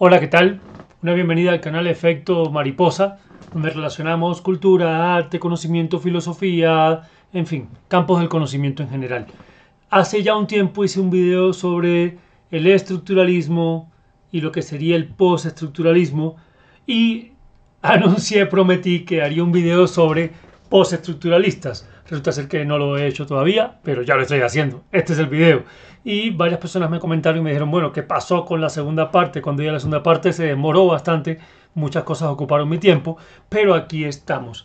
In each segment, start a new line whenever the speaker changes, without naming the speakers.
Hola, ¿qué tal? Una bienvenida al canal Efecto Mariposa, donde relacionamos cultura, arte, conocimiento, filosofía, en fin, campos del conocimiento en general. Hace ya un tiempo hice un video sobre el estructuralismo y lo que sería el postestructuralismo y anuncié, prometí que haría un video sobre postestructuralistas Resulta ser que no lo he hecho todavía, pero ya lo estoy haciendo. Este es el video. Y varias personas me comentaron y me dijeron, bueno, ¿qué pasó con la segunda parte? Cuando ya la segunda parte se demoró bastante, muchas cosas ocuparon mi tiempo, pero aquí estamos.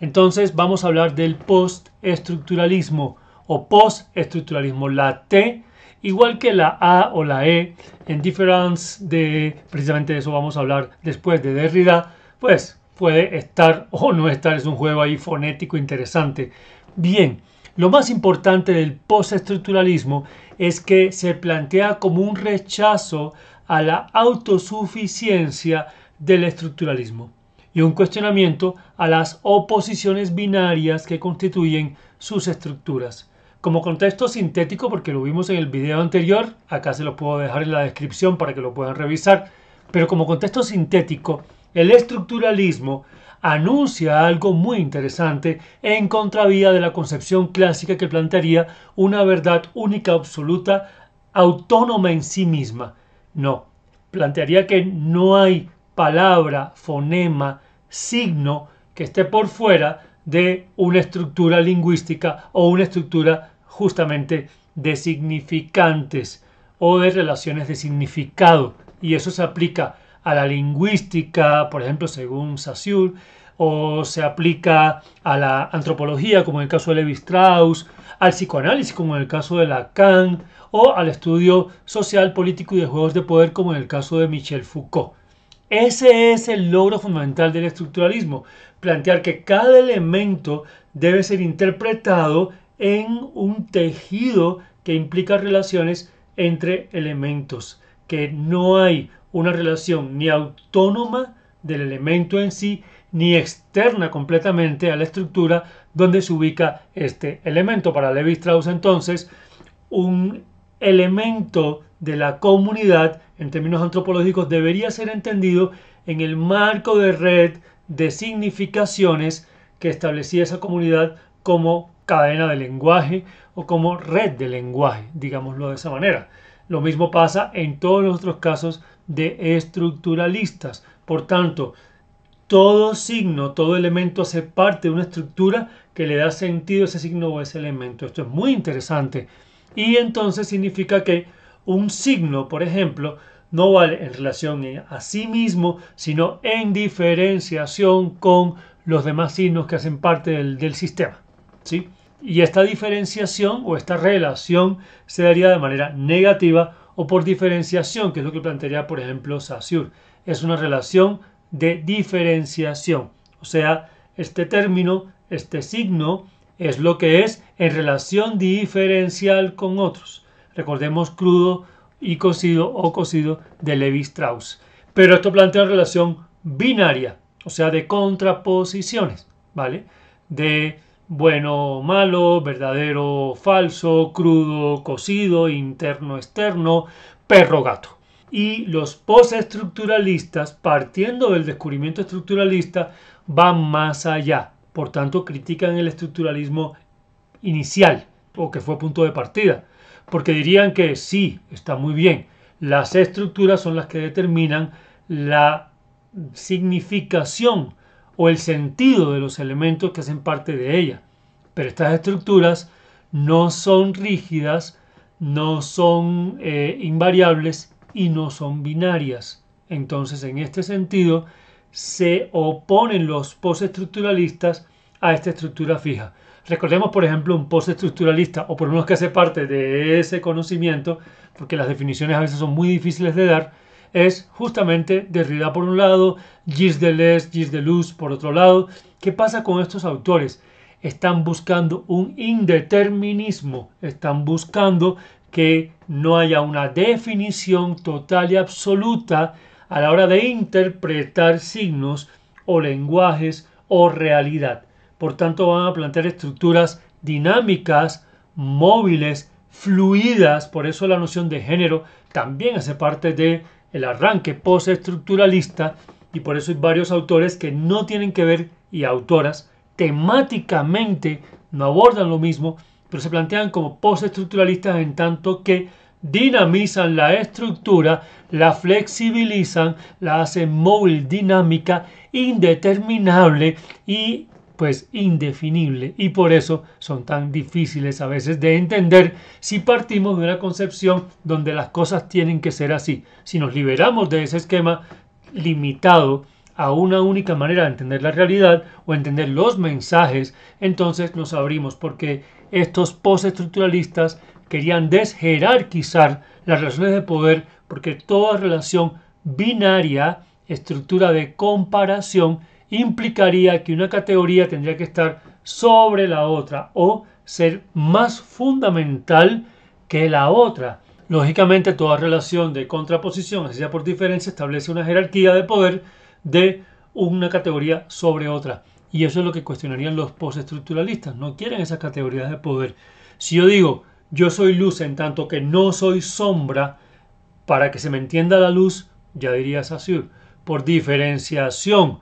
Entonces vamos a hablar del postestructuralismo o postestructuralismo, la T, igual que la A o la E, en difference de, precisamente de eso vamos a hablar después de Derrida, pues puede estar o no estar, es un juego ahí fonético interesante, Bien, lo más importante del postestructuralismo es que se plantea como un rechazo a la autosuficiencia del estructuralismo y un cuestionamiento a las oposiciones binarias que constituyen sus estructuras. Como contexto sintético, porque lo vimos en el video anterior, acá se lo puedo dejar en la descripción para que lo puedan revisar, pero como contexto sintético, el estructuralismo anuncia algo muy interesante en contravía de la concepción clásica que plantearía una verdad única, absoluta, autónoma en sí misma. No, plantearía que no hay palabra, fonema, signo que esté por fuera de una estructura lingüística o una estructura justamente de significantes o de relaciones de significado. Y eso se aplica a la lingüística, por ejemplo, según Saussure, o se aplica a la antropología, como en el caso de Levi Strauss, al psicoanálisis, como en el caso de Lacan, o al estudio social, político y de juegos de poder, como en el caso de Michel Foucault. Ese es el logro fundamental del estructuralismo, plantear que cada elemento debe ser interpretado en un tejido que implica relaciones entre elementos, que no hay una relación ni autónoma del elemento en sí, ni externa completamente a la estructura donde se ubica este elemento. Para Levi Strauss entonces, un elemento de la comunidad en términos antropológicos debería ser entendido en el marco de red de significaciones que establecía esa comunidad como cadena de lenguaje o como red de lenguaje, digámoslo de esa manera. Lo mismo pasa en todos los otros casos de estructuralistas. Por tanto, todo signo, todo elemento hace parte de una estructura que le da sentido a ese signo o ese elemento. Esto es muy interesante. Y entonces significa que un signo, por ejemplo, no vale en relación a sí mismo, sino en diferenciación con los demás signos que hacen parte del, sistema. ¿sí? Y esta diferenciación o esta relación se daría de manera negativa o por diferenciación, que es lo que plantearía, por ejemplo, Saussure. Es una relación de diferenciación. O sea, este término, este signo, es lo que es en relación diferencial con otros. Recordemos crudo y cosido o cosido de Levi Strauss. Pero esto plantea una relación binaria, o sea, de contraposiciones, ¿vale? De bueno, malo, verdadero, falso, crudo, cocido, interno, externo, perro, gato. Y los postestructuralistas, partiendo del descubrimiento estructuralista, van más allá. Por tanto, critican el estructuralismo inicial o que fue punto de partida. Porque dirían que sí, está muy bien. Las estructuras son las que determinan la significación o el sentido de los elementos que hacen parte de ella. Pero estas estructuras no son rígidas, no son eh, invariables y no son binarias. Entonces, en este sentido, se oponen los postestructuralistas a esta estructura fija. Recordemos, por ejemplo, un postestructuralista, o por lo menos que hace parte de ese conocimiento, porque las definiciones a veces son muy difíciles de dar, es justamente Derrida por un lado, Gilles Deleuze, Gilles Deleuze por otro lado. ¿Qué pasa con estos autores? están buscando un indeterminismo, están buscando que no haya una definición total y absoluta a la hora de interpretar signos o lenguajes o realidad. Por tanto, van a plantear estructuras dinámicas, móviles, fluidas, por eso la noción de género también hace parte del el arranque postestructuralista y por eso hay varios autores que no tienen que ver y autoras temáticamente no abordan lo mismo, pero se plantean como postestructuralistas en tanto que dinamizan la estructura, la flexibilizan, la hacen móvil, dinámica, indeterminable y pues indefinible. Y por eso son tan difíciles a veces de entender si partimos de una concepción donde las cosas tienen que ser así. Si nos liberamos de ese esquema limitado, a una única manera de entender la realidad o entender los mensajes, entonces nos abrimos porque estos postestructuralistas querían desjerarquizar las relaciones de poder porque toda relación binaria, estructura de comparación, implicaría que una categoría tendría que estar sobre la otra o ser más fundamental que la otra. Lógicamente, toda relación de contraposición, así sea por diferencia, establece una jerarquía de poder de una categoría sobre otra. Y eso es lo que cuestionarían los postestructuralistas. No quieren esas categorías de poder. Si yo digo, yo soy luz en tanto que no soy sombra, para que se me entienda la luz, ya diría Saussure, por diferenciación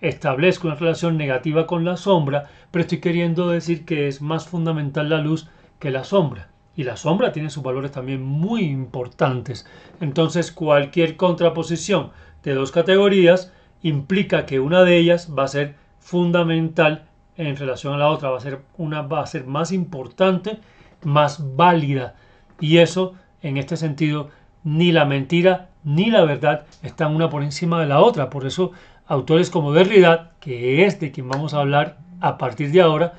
establezco una relación negativa con la sombra, pero estoy queriendo decir que es más fundamental la luz que la sombra. Y la sombra tiene sus valores también muy importantes. Entonces cualquier contraposición de dos categorías implica que una de ellas va a ser fundamental en relación a la otra, va a ser una va a ser más importante, más válida y eso en este sentido ni la mentira ni la verdad están una por encima de la otra, por eso autores como Derrida, que es de quien vamos a hablar a partir de ahora,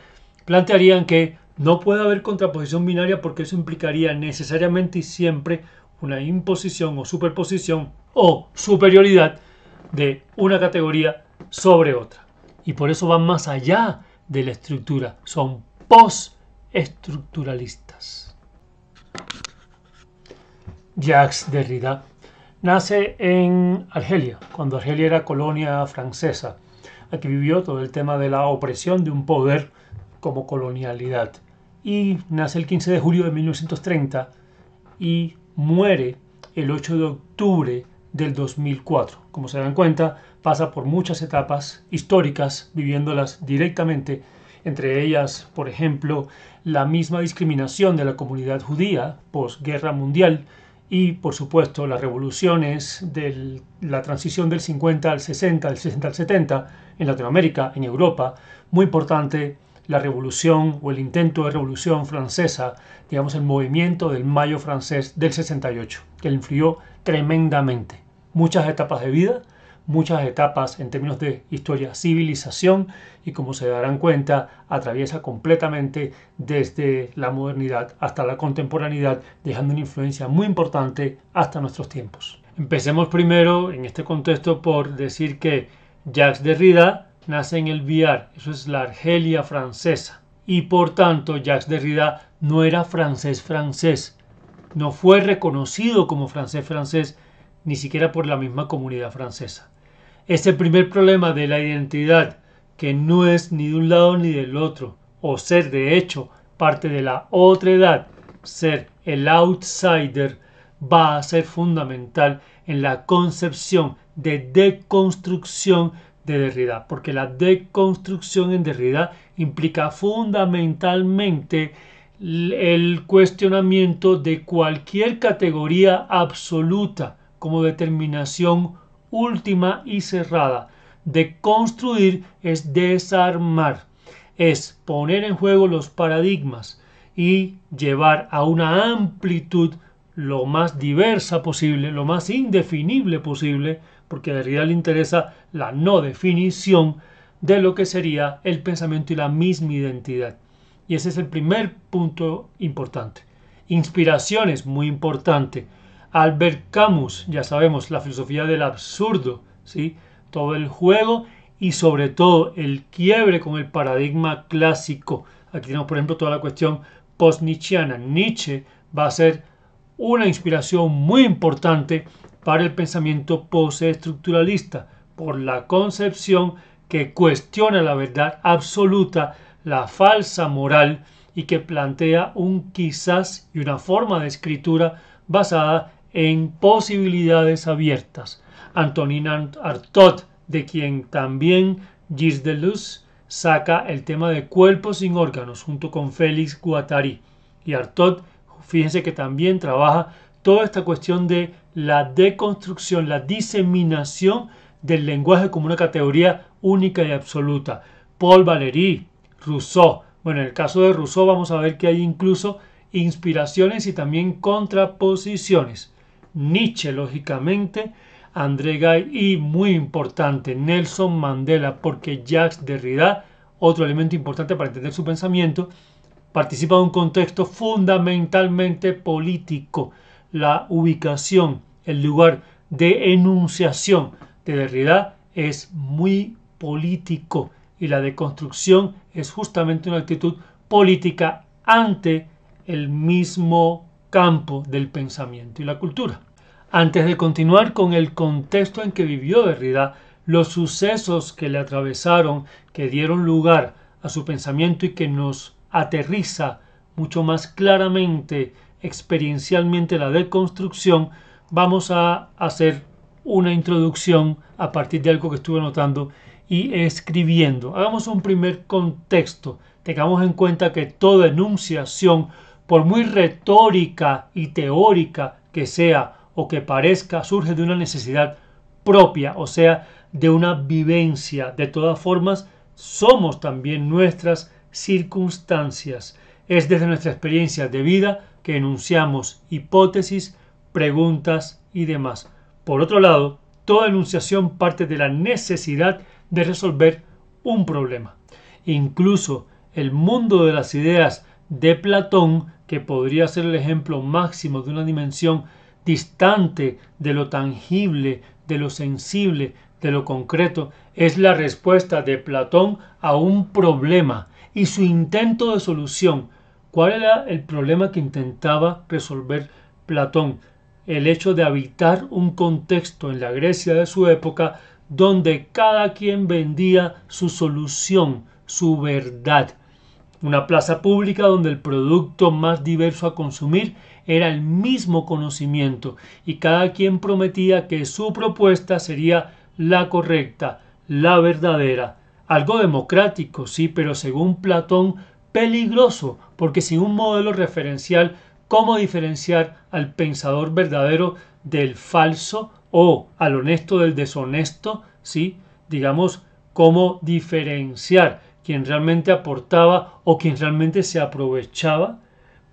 plantearían que no puede haber contraposición binaria porque eso implicaría necesariamente y siempre una imposición o superposición o superioridad de una categoría sobre otra. Y por eso van más allá de la estructura, son postestructuralistas. Jacques Derrida nace en Argelia, cuando Argelia era colonia francesa. Aquí vivió todo el tema de la opresión de un poder como colonialidad. Y nace el 15 de julio de 1930 y muere el 8 de octubre del 2004. Como se dan cuenta, pasa por muchas etapas históricas, viviéndolas directamente, entre ellas, por ejemplo, la misma discriminación de la comunidad judía postguerra mundial y, por supuesto, las revoluciones de la transición del 50 al 60, del 60 al 70 en Latinoamérica, en Europa, muy importante la revolución o el intento de revolución francesa, digamos el movimiento del Mayo francés del 68, que le influyó tremendamente. Muchas etapas de vida, muchas etapas en términos de historia, civilización y como se darán cuenta, atraviesa completamente desde la modernidad hasta la contemporaneidad, dejando una influencia muy importante hasta nuestros tiempos. Empecemos primero en este contexto por decir que Jacques Derrida nace en el Viar, eso es la Argelia francesa. Y por tanto, Jacques Derrida no era francés francés, no fue reconocido como francés francés ni siquiera por la misma comunidad francesa. Ese primer problema de la identidad, que no es ni de un lado ni del otro, o ser de hecho parte de la otra edad, ser el outsider, va a ser fundamental en la concepción de deconstrucción de Derrida, porque la deconstrucción en Derrida implica fundamentalmente el cuestionamiento de cualquier categoría absoluta como determinación última y cerrada. Deconstruir es desarmar, es poner en juego los paradigmas y llevar a una amplitud lo más diversa posible, lo más indefinible posible, porque a Derrida le interesa la no definición de lo que sería el pensamiento y la misma identidad. Y ese es el primer punto importante. Inspiraciones, muy importante. Albert Camus, ya sabemos, la filosofía del absurdo, ¿sí? todo el juego y sobre todo el quiebre con el paradigma clásico. Aquí tenemos, por ejemplo, toda la cuestión post Nietzsche va a ser una inspiración muy importante para el pensamiento postestructuralista, por la concepción que cuestiona la verdad absoluta, la falsa moral y que plantea un quizás y una forma de escritura basada en posibilidades abiertas. Antonin Artaud, de quien también Gilles Luz saca el tema de cuerpos sin órganos junto con Félix Guattari. Y Artaud, fíjense que también trabaja toda esta cuestión de la deconstrucción, la diseminación del lenguaje como una categoría única y absoluta. Paul Valéry, Rousseau. Bueno, en el caso de Rousseau vamos a ver que hay incluso inspiraciones y también contraposiciones. Nietzsche, lógicamente, André Gay y muy importante, Nelson Mandela, porque Jacques Derrida, otro elemento importante para entender su pensamiento, participa de un contexto fundamentalmente político la ubicación, el lugar de enunciación de Derrida es muy político y la deconstrucción es justamente una actitud política ante el mismo campo del pensamiento y la cultura. Antes de continuar con el contexto en que vivió Derrida, los sucesos que le atravesaron, que dieron lugar a su pensamiento y que nos aterriza mucho más claramente experiencialmente la deconstrucción, vamos a hacer una introducción a partir de algo que estuve notando y escribiendo. Hagamos un primer contexto. Tengamos en cuenta que toda enunciación, por muy retórica y teórica que sea o que parezca, surge de una necesidad propia, o sea, de una vivencia. De todas formas, somos también nuestras circunstancias. Es desde nuestra experiencia de vida que enunciamos hipótesis, preguntas y demás. Por otro lado, toda enunciación parte de la necesidad de resolver un problema. Incluso el mundo de las ideas de Platón, que podría ser el ejemplo máximo de una dimensión distante de lo tangible, de lo sensible, de lo concreto, es la respuesta de Platón a un problema y su intento de solución ¿Cuál era el problema que intentaba resolver Platón? El hecho de habitar un contexto en la Grecia de su época donde cada quien vendía su solución, su verdad. Una plaza pública donde el producto más diverso a consumir era el mismo conocimiento y cada quien prometía que su propuesta sería la correcta, la verdadera. Algo democrático, sí, pero según Platón peligroso, porque sin un modelo referencial, ¿cómo diferenciar al pensador verdadero del falso o al honesto del deshonesto? ¿Sí? Digamos, ¿cómo diferenciar quien realmente aportaba o quien realmente se aprovechaba?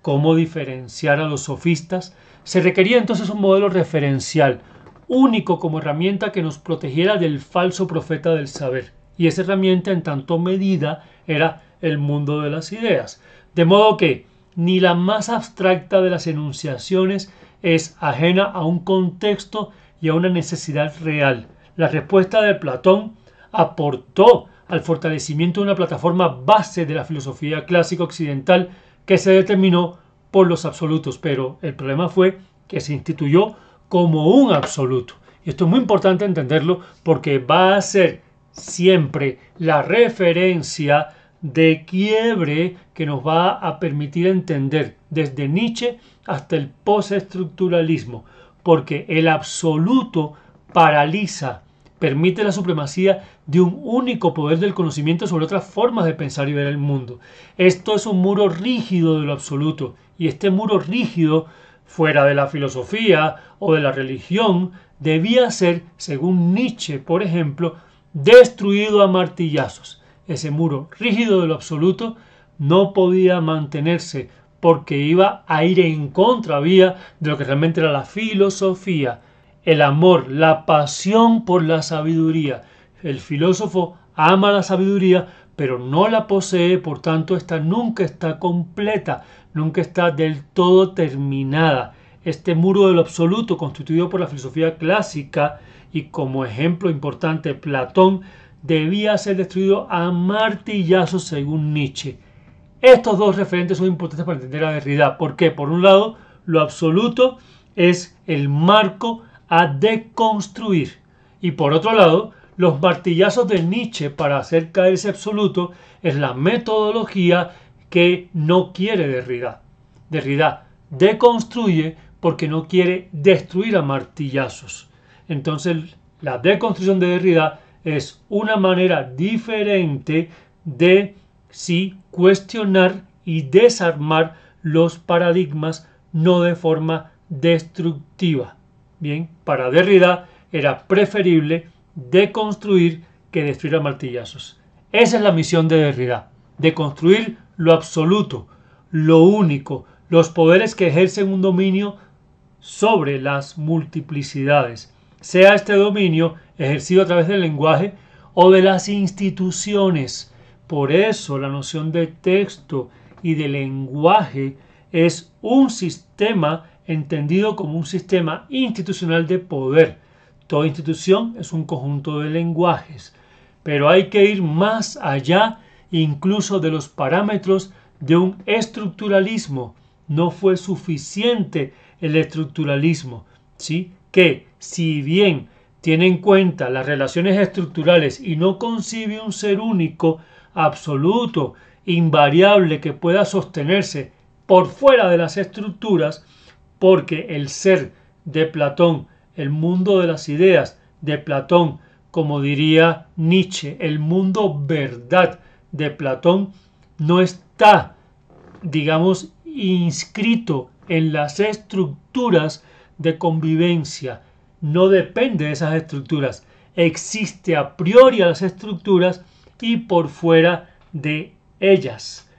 ¿Cómo diferenciar a los sofistas? Se requería entonces un modelo referencial, único como herramienta que nos protegiera del falso profeta del saber. Y esa herramienta en tanto medida era el mundo de las ideas. De modo que ni la más abstracta de las enunciaciones es ajena a un contexto y a una necesidad real. La respuesta de Platón aportó al fortalecimiento de una plataforma base de la filosofía clásica occidental que se determinó por los absolutos, pero el problema fue que se instituyó como un absoluto. Y esto es muy importante entenderlo porque va a ser siempre la referencia de quiebre que nos va a permitir entender desde Nietzsche hasta el postestructuralismo, porque el absoluto paraliza, permite la supremacía de un único poder del conocimiento sobre otras formas de pensar y ver el mundo. Esto es un muro rígido de lo absoluto, y este muro rígido, fuera de la filosofía o de la religión, debía ser, según Nietzsche, por ejemplo, destruido a martillazos ese muro rígido de lo absoluto, no podía mantenerse porque iba a ir en contravía de lo que realmente era la filosofía, el amor, la pasión por la sabiduría. El filósofo ama la sabiduría, pero no la posee, por tanto, esta nunca está completa, nunca está del todo terminada. Este muro del absoluto, constituido por la filosofía clásica y como ejemplo importante Platón, debía ser destruido a martillazos según Nietzsche. Estos dos referentes son importantes para entender a Derrida. ¿Por qué? Por un lado, lo absoluto es el marco a deconstruir. Y por otro lado, los martillazos de Nietzsche para hacer caer ese absoluto es la metodología que no quiere Derrida. Derrida deconstruye porque no quiere destruir a martillazos. Entonces, la deconstrucción de Derrida es una manera diferente de sí cuestionar y desarmar los paradigmas, no de forma destructiva. Bien, para Derrida era preferible deconstruir que destruir a martillazos. Esa es la misión de Derrida, deconstruir lo absoluto, lo único, los poderes que ejercen un dominio sobre las multiplicidades, sea este dominio ejercido a través del lenguaje o de las instituciones. Por eso la noción de texto y de lenguaje es un sistema entendido como un sistema institucional de poder. Toda institución es un conjunto de lenguajes, pero hay que ir más allá incluso de los parámetros de un estructuralismo. No fue suficiente el estructuralismo, ¿sí? que, si bien tiene en cuenta las relaciones estructurales y no concibe un ser único, absoluto, invariable que pueda sostenerse por fuera de las estructuras, porque el ser de Platón, el mundo de las ideas de Platón, como diría Nietzsche, el mundo verdad de Platón, no está, digamos, inscrito en las estructuras de convivencia. No depende de esas estructuras. Existe a priori a las estructuras y por fuera de ellas.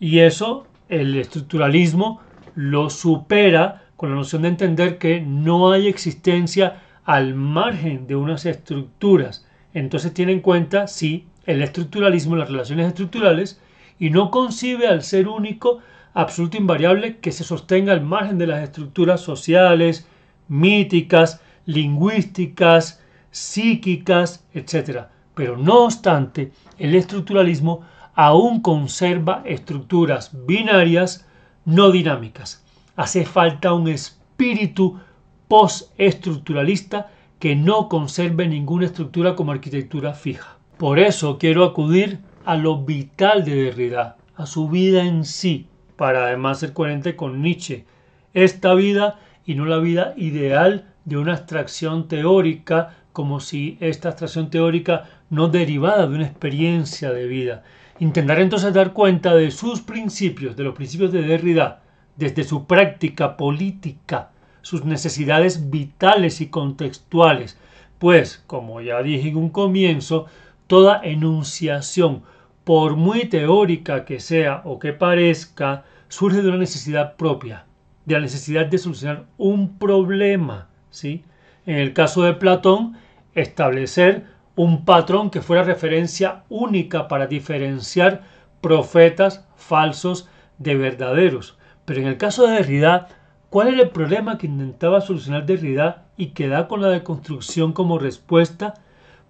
Y eso el estructuralismo lo supera con la noción de entender que no hay existencia al margen de unas estructuras. Entonces tiene en cuenta, sí, el estructuralismo, las relaciones estructurales, y no concibe al ser único Absoluto invariable que se sostenga al margen de las estructuras sociales, míticas, lingüísticas, psíquicas, etc. Pero no obstante, el estructuralismo aún conserva estructuras binarias no dinámicas. Hace falta un espíritu postestructuralista que no conserve ninguna estructura como arquitectura fija. Por eso quiero acudir a lo vital de Derrida, a su vida en sí, para además ser coherente con Nietzsche, esta vida y no la vida ideal de una abstracción teórica, como si esta abstracción teórica no derivada de una experiencia de vida. Intentar entonces dar cuenta de sus principios, de los principios de Derrida, desde su práctica política, sus necesidades vitales y contextuales, pues, como ya dije en un comienzo, toda enunciación, por muy teórica que sea o que parezca, surge de una necesidad propia, de la necesidad de solucionar un problema, ¿sí? En el caso de Platón, establecer un patrón que fuera referencia única para diferenciar profetas falsos de verdaderos. Pero en el caso de Derrida, ¿cuál era el problema que intentaba solucionar Derrida y que da con la deconstrucción como respuesta?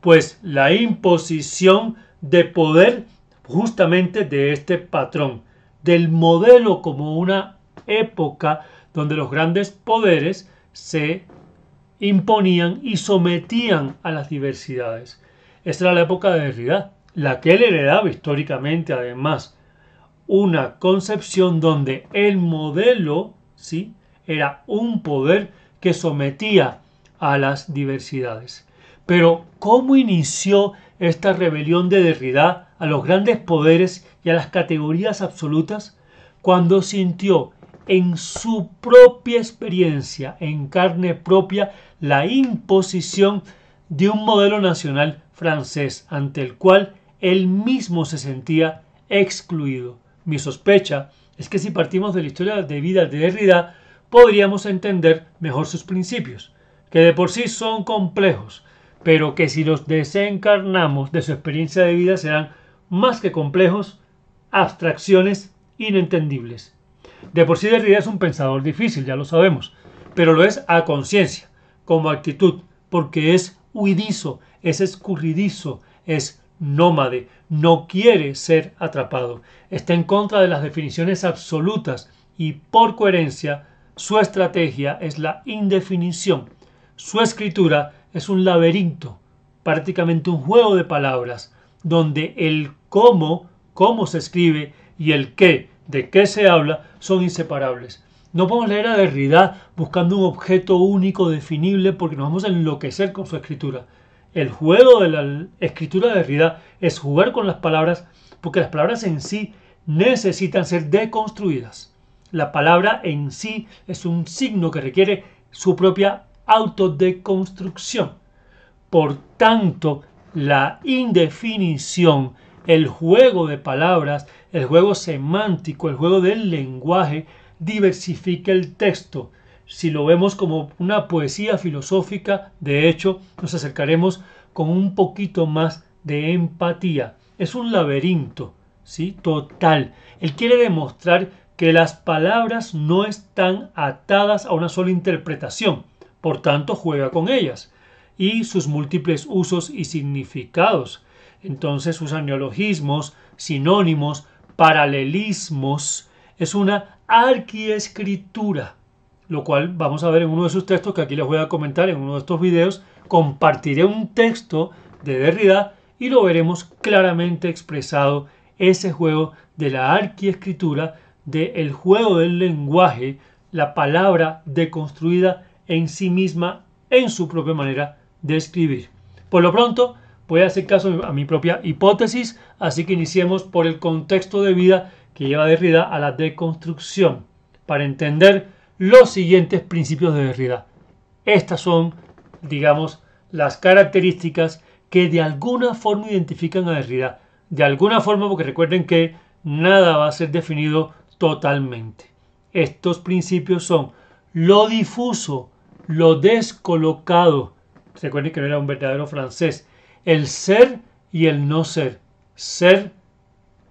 Pues la imposición de poder justamente de este patrón, del modelo como una época donde los grandes poderes se imponían y sometían a las diversidades. Esta era la época de Derrida, la que él heredaba históricamente además, una concepción donde el modelo ¿sí? era un poder que sometía a las diversidades. Pero ¿cómo inició esta rebelión de Derrida a los grandes poderes y a las categorías absolutas, cuando sintió en su propia experiencia, en carne propia, la imposición de un modelo nacional francés ante el cual él mismo se sentía excluido. Mi sospecha es que si partimos de la historia de vida de Derrida, podríamos entender mejor sus principios, que de por sí son complejos, pero que si los desencarnamos de su experiencia de vida serán más que complejos, abstracciones inentendibles. De por sí Derrida es un pensador difícil, ya lo sabemos, pero lo es a conciencia, como actitud, porque es huidizo, es escurridizo, es nómade, no quiere ser atrapado, está en contra de las definiciones absolutas y por coherencia su estrategia es la indefinición, su escritura es un laberinto, prácticamente un juego de palabras, donde el cómo, cómo se escribe y el qué, de qué se habla, son inseparables. No podemos leer a Derrida buscando un objeto único, definible, porque nos vamos a enloquecer con su escritura. El juego de la escritura de Derrida es jugar con las palabras, porque las palabras en sí necesitan ser deconstruidas. La palabra en sí es un signo que requiere su propia autodeconstrucción. Por tanto, la indefinición, el juego de palabras, el juego semántico, el juego del lenguaje, diversifica el texto. Si lo vemos como una poesía filosófica, de hecho, nos acercaremos con un poquito más de empatía. Es un laberinto, ¿sí? Total. Él quiere demostrar que las palabras no están atadas a una sola interpretación por tanto juega con ellas, y sus múltiples usos y significados. Entonces sus analogismos, sinónimos, paralelismos. Es una arquiescritura, lo cual vamos a ver en uno de sus textos que aquí les voy a comentar en uno de estos videos. Compartiré un texto de Derrida y lo veremos claramente expresado ese juego de la arquiescritura, del juego del lenguaje, la palabra deconstruida en sí misma, en su propia manera de escribir. Por lo pronto, voy a hacer caso a mi propia hipótesis, así que iniciemos por el contexto de vida que lleva Derrida a la deconstrucción, para entender los siguientes principios de Derrida. Estas son, digamos, las características que de alguna forma identifican a Derrida. De alguna forma, porque recuerden que nada va a ser definido totalmente. Estos principios son lo difuso lo descolocado. Recuerden que no era un verdadero francés. El ser y el no ser. Ser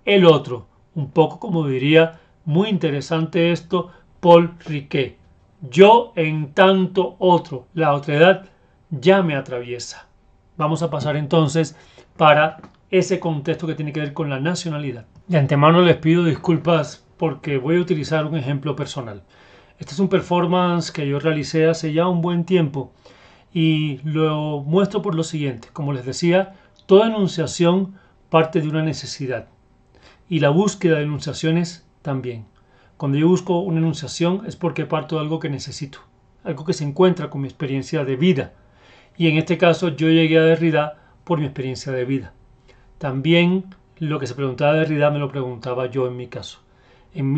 el otro. Un poco como diría, muy interesante esto, Paul Riquet. Yo en tanto otro, la otra edad ya me atraviesa. Vamos a pasar entonces para ese contexto que tiene que ver con la nacionalidad. De antemano les pido disculpas porque voy a utilizar un ejemplo personal. Este es un performance que yo realicé hace ya un buen tiempo y lo muestro por lo siguiente. Como les decía, toda enunciación parte de una necesidad y la búsqueda de enunciaciones también. Cuando yo busco una enunciación es porque parto de algo que necesito, algo que se encuentra con mi experiencia de vida. Y en este caso yo llegué a Derrida por mi experiencia de vida. También lo que se preguntaba de Derrida me lo preguntaba yo en mi caso. En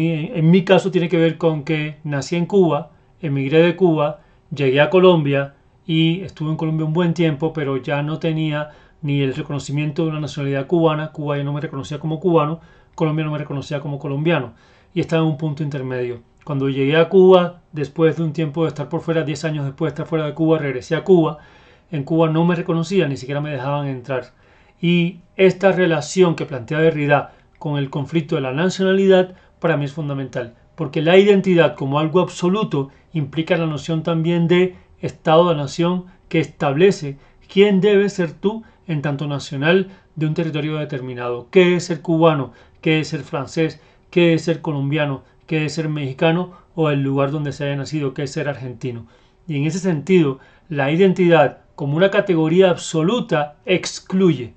mi, caso tiene que ver con que nací en Cuba, emigré de Cuba, llegué a Colombia y estuve en Colombia un buen tiempo, pero ya no tenía ni el reconocimiento de una nacionalidad cubana. Cuba ya no me reconocía como cubano, Colombia no me reconocía como colombiano y estaba en un punto intermedio. Cuando llegué a Cuba, después de un tiempo de estar por fuera, 10 años después de estar fuera de Cuba, regresé a Cuba. En Cuba no me reconocía, ni siquiera me dejaban entrar. Y esta relación que plantea Derrida con el conflicto de la nacionalidad para mí es fundamental, porque la identidad como algo absoluto implica la noción también de Estado de nación que establece quién debe ser tú en tanto nacional de un territorio determinado, qué es ser cubano, qué es el francés, qué es ser colombiano, qué es ser mexicano o el lugar donde se haya nacido, qué es ser argentino. Y en ese sentido, la identidad como una categoría absoluta excluye.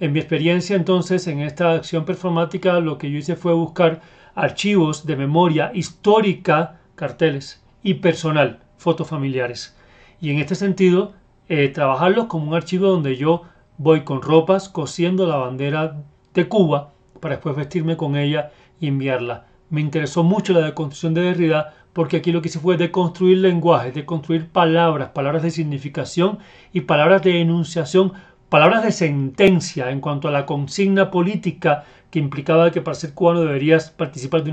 En mi experiencia entonces en esta acción performática lo que yo hice fue buscar archivos de memoria histórica, carteles y personal, fotos familiares. Y en este sentido, eh, trabajarlos como un archivo donde yo voy con ropas cosiendo la bandera de Cuba para después vestirme con ella y enviarla. Me interesó mucho la deconstrucción de Derrida porque aquí lo que hice fue deconstruir lenguajes, deconstruir palabras, palabras de significación y palabras de enunciación palabras de sentencia en cuanto a la consigna política que implicaba que para ser cubano deberías participar de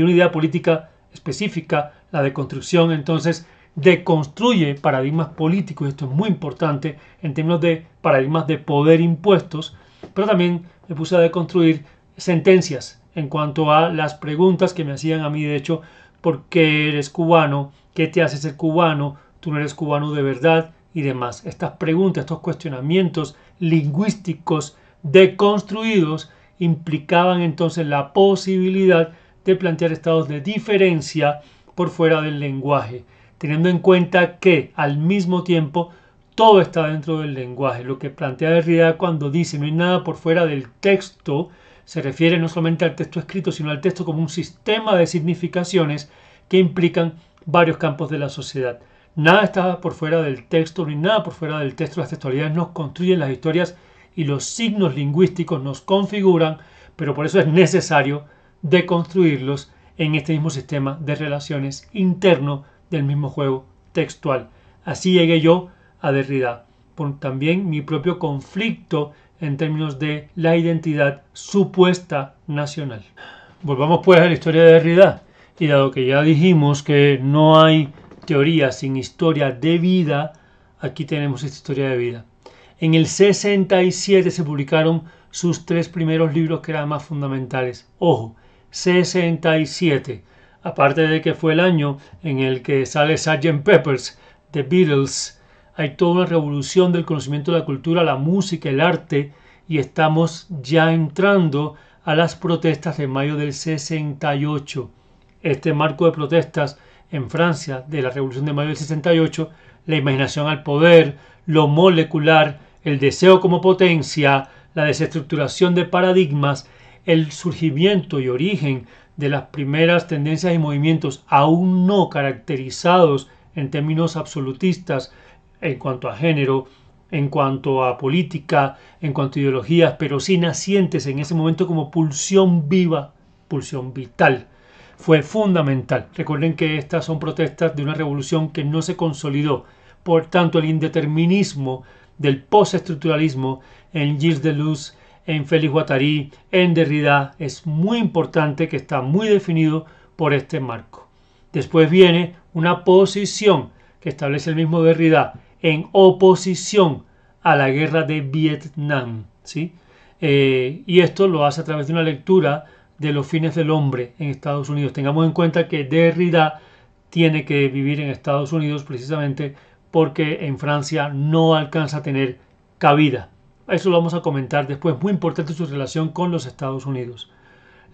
una idea, política específica, la de construcción, entonces deconstruye paradigmas políticos, esto es muy importante en términos de paradigmas de poder impuestos, pero también me puse a deconstruir sentencias en cuanto a las preguntas que me hacían a mí, de hecho, ¿por qué eres cubano? ¿Qué te hace ser cubano? ¿Tú no eres cubano de verdad? y demás. Estas preguntas, estos cuestionamientos lingüísticos deconstruidos implicaban entonces la posibilidad de plantear estados de diferencia por fuera del lenguaje, teniendo en cuenta que al mismo tiempo todo está dentro del lenguaje. Lo que plantea Derrida cuando dice no hay nada por fuera del texto, se refiere no solamente al texto escrito, sino al texto como un sistema de significaciones que implican varios campos de la sociedad. Nada está por fuera del texto, ni nada por fuera del texto. Las textualidades nos construyen las historias y los signos lingüísticos nos configuran, pero por eso es necesario deconstruirlos en este mismo sistema de relaciones interno del mismo juego textual. Así llegué yo a Derrida, por también mi propio conflicto en términos de la identidad supuesta nacional. Volvamos pues a la historia de Derrida. Y dado que ya dijimos que no hay teoría sin historia de vida, aquí tenemos esta historia de vida. En el 67 se publicaron sus tres primeros libros que eran más fundamentales. Ojo, 67. Aparte de que fue el año en el que sale Sgt. Peppers, The Beatles, hay toda una revolución del conocimiento de la cultura, la música, el arte, y estamos ya entrando a las protestas de mayo del 68. Este marco de protestas en Francia de la Revolución de Mayo del 68, la imaginación al poder, lo molecular, el deseo como potencia, la desestructuración de paradigmas, el surgimiento y origen de las primeras tendencias y movimientos aún no caracterizados en términos absolutistas en cuanto a género, en cuanto a política, en cuanto a ideologías, pero sí nacientes en ese momento como pulsión viva, pulsión vital fue fundamental. Recuerden que estas son protestas de una revolución que no se consolidó. Por tanto, el indeterminismo del postestructuralismo en Gilles Deleuze, en Félix Guattari, en Derrida, es muy importante que está muy definido por este marco. Después viene una posición que establece el mismo Derrida en oposición a la guerra de Vietnam. ¿sí? Eh, y esto lo hace a través de una lectura de los fines del hombre en Estados Unidos. Tengamos en cuenta que Derrida tiene que vivir en Estados Unidos precisamente porque en Francia no alcanza a tener cabida. Eso lo vamos a comentar después. Muy importante su relación con los Estados Unidos.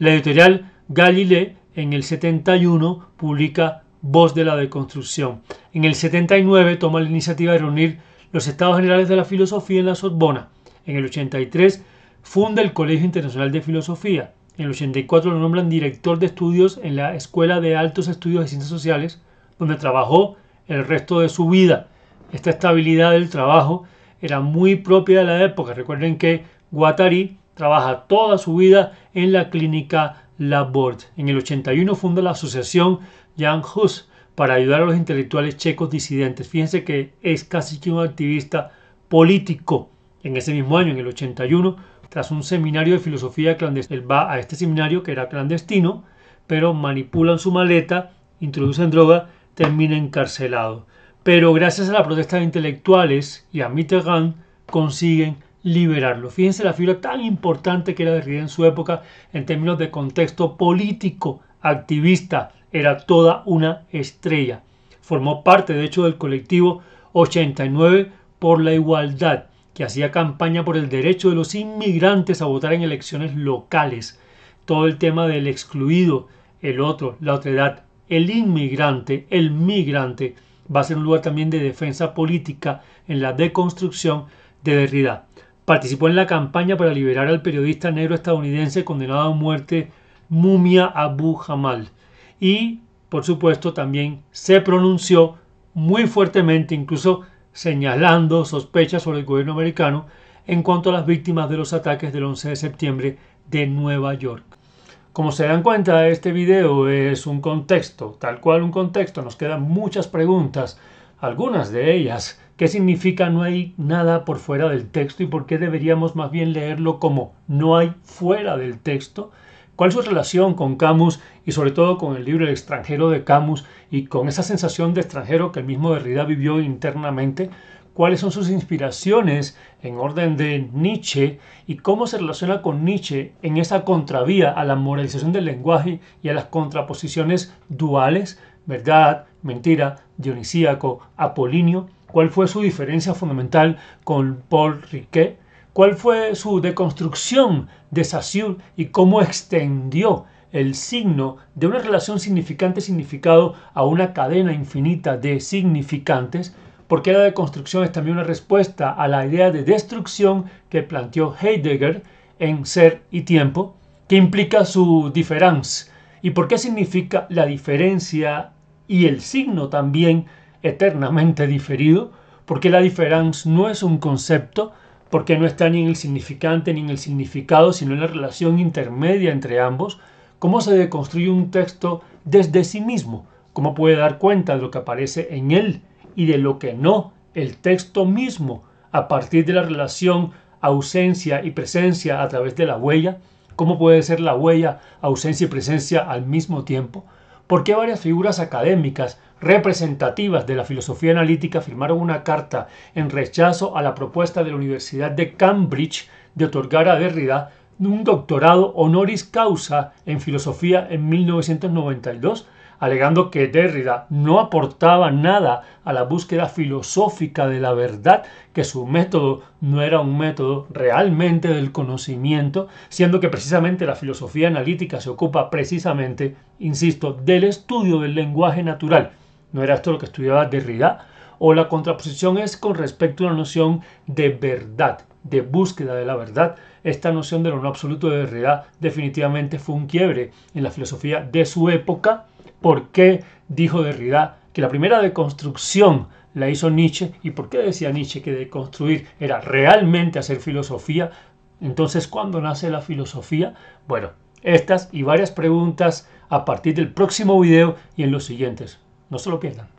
La editorial Galilée en el 71 publica Voz de la Deconstrucción. En el 79 toma la iniciativa de reunir los Estados Generales de la Filosofía en la Sorbona. En el 83 funda el Colegio Internacional de Filosofía. En el 84 lo nombran director de estudios en la Escuela de Altos Estudios de Ciencias Sociales, donde trabajó el resto de su vida. Esta estabilidad del trabajo era muy propia de la época. Recuerden que Guattari trabaja toda su vida en la clínica Laborde. En el 81 funda la asociación Jan Hus para ayudar a los intelectuales checos disidentes. Fíjense que es casi que un activista político. En ese mismo año, en el 81, tras un seminario de filosofía clandestina. Él va a este seminario que era clandestino, pero manipulan su maleta, introducen droga, termina encarcelado. Pero gracias a la protesta de intelectuales y a Mitterrand consiguen liberarlo. Fíjense la figura tan importante que era Derrida en su época en términos de contexto político, activista, era toda una estrella. Formó parte, de hecho, del colectivo 89 por la igualdad que hacía campaña por el derecho de los inmigrantes a votar en elecciones locales. Todo el tema del excluido, el otro, la otra edad, el inmigrante, el migrante, va a ser un lugar también de defensa política en la deconstrucción de Derrida. Participó en la campaña para liberar al periodista negro estadounidense condenado a muerte Mumia Abu Jamal. Y, por supuesto, también se pronunció muy fuertemente, incluso señalando sospechas sobre el gobierno americano en cuanto a las víctimas de los ataques del 11 de septiembre de Nueva York. Como se dan cuenta, este video es un contexto, tal cual un contexto. Nos quedan muchas preguntas, algunas de ellas. ¿Qué significa no hay nada por fuera del texto y por qué deberíamos más bien leerlo como no hay fuera del texto? ¿Cuál es su relación con Camus y sobre todo con el libro El extranjero de Camus y con esa sensación de extranjero que el mismo Derrida vivió internamente? ¿Cuáles son sus inspiraciones en orden de Nietzsche y cómo se relaciona con Nietzsche en esa contravía a la moralización del lenguaje y a las contraposiciones duales, verdad, mentira, dionisíaco, apolíneo? ¿Cuál fue su diferencia fundamental con Paul Riquet? cuál fue su deconstrucción de Saussure y cómo extendió el signo de una relación significante-significado a una cadena infinita de significantes, porque la deconstrucción es también una respuesta a la idea de destrucción que planteó Heidegger en Ser y Tiempo, que implica su diferencia y por qué significa la diferencia y el signo también eternamente diferido, porque la diferencia no es un concepto, porque no está ni en el significante ni en el significado, sino en la relación intermedia entre ambos, cómo se deconstruye un texto desde sí mismo, cómo puede dar cuenta de lo que aparece en él y de lo que no, el texto mismo, a partir de la relación ausencia y presencia a través de la huella, cómo puede ser la huella, ausencia y presencia al mismo tiempo, por qué varias figuras académicas representativas de la filosofía analítica firmaron una carta en rechazo a la propuesta de la Universidad de Cambridge de otorgar a Derrida un doctorado honoris causa en filosofía en 1992 alegando que Derrida no aportaba nada a la búsqueda filosófica de la verdad, que su método no era un método realmente del conocimiento, siendo que precisamente la filosofía analítica se ocupa precisamente, insisto, del estudio del lenguaje natural. ¿No era esto lo que estudiaba Derrida? O la contraposición es con respecto a la noción de verdad, de búsqueda de la verdad. Esta noción de lo no absoluto de Derrida definitivamente fue un quiebre en la filosofía de su época por qué dijo Derrida que la primera deconstrucción la hizo Nietzsche y por qué decía Nietzsche que deconstruir era realmente hacer filosofía. Entonces, ¿cuándo nace la filosofía? Bueno, estas y varias preguntas a partir del próximo video y en los siguientes. No se lo pierdan.